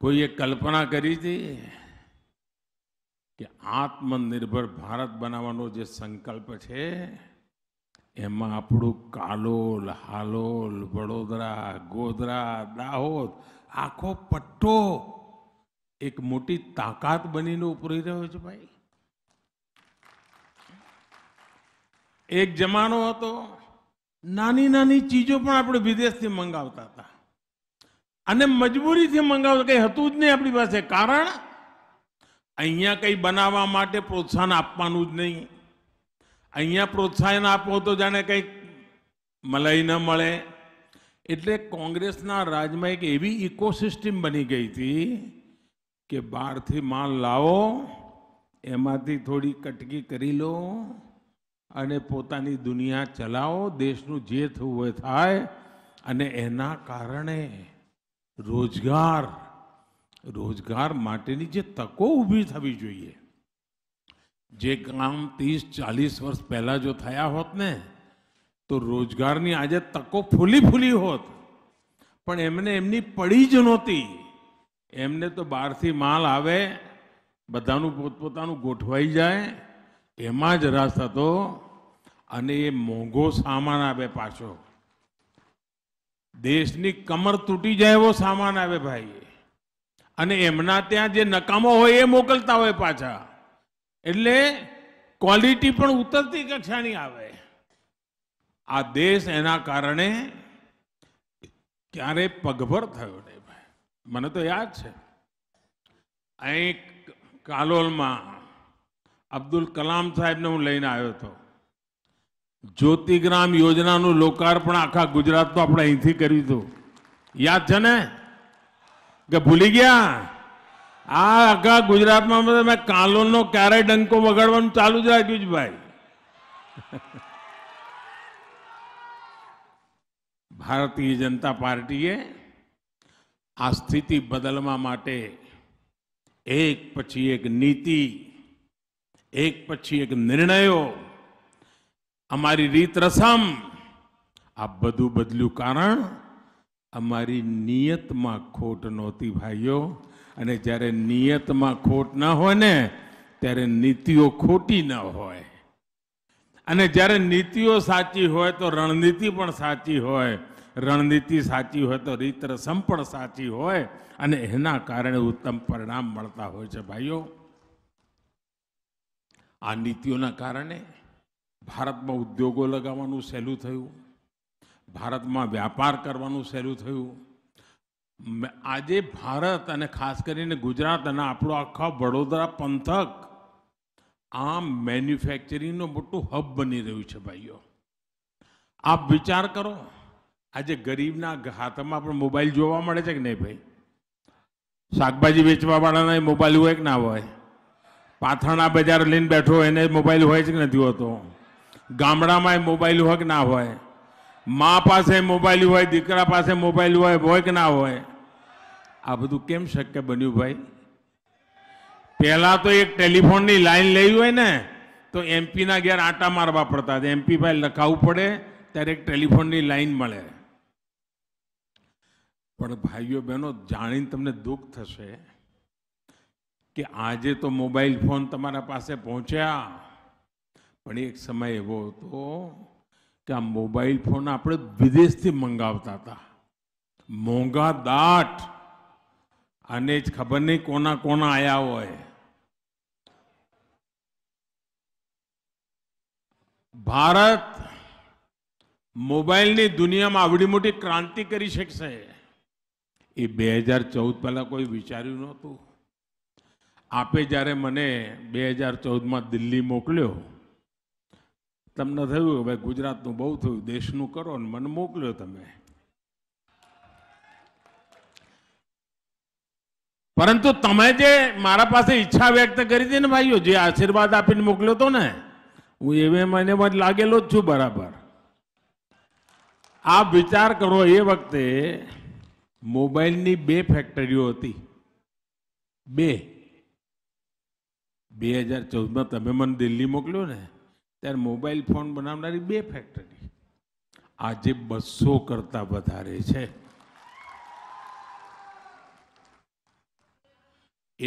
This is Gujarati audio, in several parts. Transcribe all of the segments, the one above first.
કોઈએ કલ્પના કરી હતી કે આત્મનિર્ભર ભારત બનાવવાનો જે સંકલ્પ છે એમાં આપણું કાલોલ હાલોલ વડોદરા ગોધરા દાહોદ આખો પટ્ટો એક મોટી તાકાત બનીને ઉપરી રહ્યો છે ભાઈ એક જમાનો હતો નાની નાની ચીજો પણ આપણે વિદેશથી મંગાવતા હતા અને મજબૂરીથી મંગાવો કંઈ હતું જ નહીં આપણી પાસે કારણ અહીંયા કંઈ બનાવવા માટે પ્રોત્સાહન આપવાનું જ નહીં અહીંયા પ્રોત્સાહન આપો તો જાણે કંઈક મલાઈ ન મળે એટલે કોંગ્રેસના રાજમાં એક એવી ઇકોસિસ્ટમ બની ગઈ હતી કે બહારથી માલ લાવો એમાંથી થોડી કટકી કરી લો અને પોતાની દુનિયા ચલાવો દેશનું જે થવું હોય થાય અને એના કારણે રોજગાર રોજગાર માટેની જે તકો ઊભી થવી જોઈએ જે કામ ત્રીસ ચાલીસ વર્ષ પહેલાં જો થયા હોત ને તો રોજગારની આજે તકો ફૂલી ફૂલી હોત પણ એમને એમની પડી જ નહોતી એમને તો બહારથી માલ આવે બધાનું પોતપોતાનું ગોઠવાઈ જાય એમાં જ રસ હતો અને એ મોંઘો સામાન આવે પાછો દેશની કમર તૂટી જાય એવો સામાન આવે ભાઈ અને એમના ત્યાં જે નકામો હોય એ મોકલતા હોય પાછા એટલે ક્વોલિટી પણ ઉતરતી કક્ષાની આવે આ દેશ એના કારણે ક્યારે પગભર થયો નહીં ભાઈ મને તો યાદ છે અહીં કાલોલમાં અબ્દુલ કલામ સાહેબને હું લઈને આવ્યો હતો જ્યોતિગ્રામ યોજનાનું લોકાર્પણ આખા ગુજરાત તો આપણે અહીંથી કર્યું હતું યાદ છે ને કે ભૂલી ગયા આ આખા ગુજરાતમાં મેં કાલોલનો ક્યારે ડંકો વગાડવાનું ચાલુ જ રાખ્યું છે ભાઈ ભારતીય જનતા પાર્ટીએ આ સ્થિતિ બદલવા માટે એક પછી એક નીતિ એક પછી એક નિર્ણયો અમારી રીત રસમ આ બધું બદલ્યું કારણ અમારી નિયતમાં ખોટ નહોતી ભાઈઓ અને જ્યારે નિયતમાં ખોટ ન હોય ને ત્યારે નીતિઓ ખોટી ન હોય અને જ્યારે નીતિઓ સાચી હોય તો રણનીતિ પણ સાચી હોય રણનીતિ સાચી હોય તો રીત રસમ પણ સાચી હોય અને એના કારણે ઉત્તમ પરિણામ મળતા હોય છે ભાઈઓ આ નીતિઓના કારણે ભારતમાં ઉદ્યોગો લગાવવાનું સહેલું થયું ભારતમાં વ્યાપાર કરવાનું સહેલું થયું આજે ભારત અને ખાસ કરીને ગુજરાત અને આપણો આખા વડોદરા પંથક આ મેન્યુફેક્ચરિંગનું મોટું હબ બની રહ્યું છે ભાઈઓ આપ વિચાર કરો આજે ગરીબના હાથમાં પણ મોબાઈલ જોવા મળે છે કે નહીં ભાઈ શાકભાજી વેચવાવાળાના મોબાઈલ હોય કે ના હોય પાથરણા બજાર લઈને બેઠો એને મોબાઈલ હોય છે કે નથી હોતો ગામડામાં મોબાઈલ હોય કે ના હોય મા પાસે મોબાઈલ હોય દીકરા પાસે મોબાઈલ હોય હોય કે ના હોય આ બધું કેમ શક્ય બન્યું ભાઈ પહેલાં તો એક ટેલિફોનની લાઇન લેવી હોય ને તો એમપીના ઘેર આંટા મારવા પડતા હતા એમપી ભાઈ લખાવવું પડે ત્યારે એક ટેલિફોનની લાઇન મળે પણ ભાઈઓ બહેનો જાણીને તમને દુઃખ થશે કે આજે તો મોબાઈલ ફોન તમારા પાસે પહોંચ્યા પણ એક સમય એવો હતો કે આ મોબાઈલ ફોન આપણે વિદેશથી મંગાવતા હતા મોંઘા દાટ અને જ ખબર નહીં કોના કોના આયા હોય ભારત મોબાઈલની દુનિયામાં આવડી મોટી ક્રાંતિ કરી શકશે એ બે હજાર ચૌદ પહેલાં કોઈ વિચાર્યું નહોતું આપે જ્યારે મને બે હજાર ચૌદમાં દિલ્હી મોકલ્યો તમને થયું કે ભાઈ ગુજરાતનું બહુ થયું દેશનું કરો ને મને મોકલ્યો તમે પરંતુ તમે જે મારા પાસે ઈચ્છા વ્યક્ત કરી હતી ને ભાઈઓ જે આશીર્વાદ આપીને મોકલ્યો હતો ને હું એવે મને લાગેલો જ છું બરાબર આ વિચાર કરો એ વખતે મોબાઈલની બે ફેક્ટરીઓ હતી બે બે હજાર ચૌદમાં તમે મને દિલ્હી મોકલ્યો ને ત્યારે મોબાઈલ ફોન બનાવનારી બે ફેક્ટરી આજે બસો કરતાં વધારે છે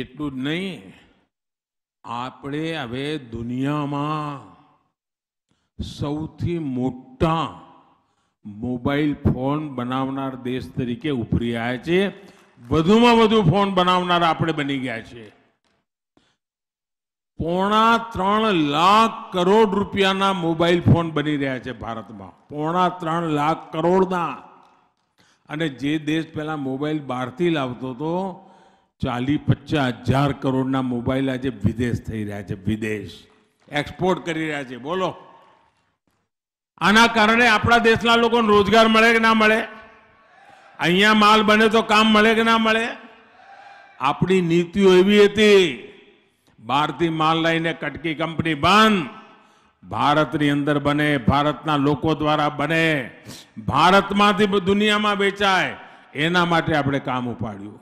એટલું જ નહીં આપણે હવે દુનિયામાં સૌથી મોટા મોબાઈલ ફોન બનાવનાર દેશ તરીકે ઉભરી આવ્યા છે વધુમાં વધુ ફોન બનાવનાર આપણે બની ગયા છીએ પોણા ત્રણ લાખ કરોડ રૂપિયાના મોબાઈલ ફોન બની રહ્યા છે ભારતમાં પોણા ત્રણ લાખ કરોડના અને જે દેશ પહેલાં મોબાઈલ બહારથી લાવતો હતો ચાલીસ પચાસ હજાર કરોડના મોબાઈલ આજે વિદેશ થઈ રહ્યા છે વિદેશ એક્સપોર્ટ કરી રહ્યા છે બોલો આના કારણે આપણા દેશના લોકોને રોજગાર મળે કે ના મળે અહીંયા માલ બને તો કામ મળે કે ના મળે આપણી નીતિઓ એવી હતી બહારથી માલ લઈને કટકી કંપની બંધ ભારતની અંદર બને ભારતના લોકો દ્વારા બને ભારતમાંથી દુનિયામાં વેચાય એના માટે આપણે કામ ઉપાડ્યું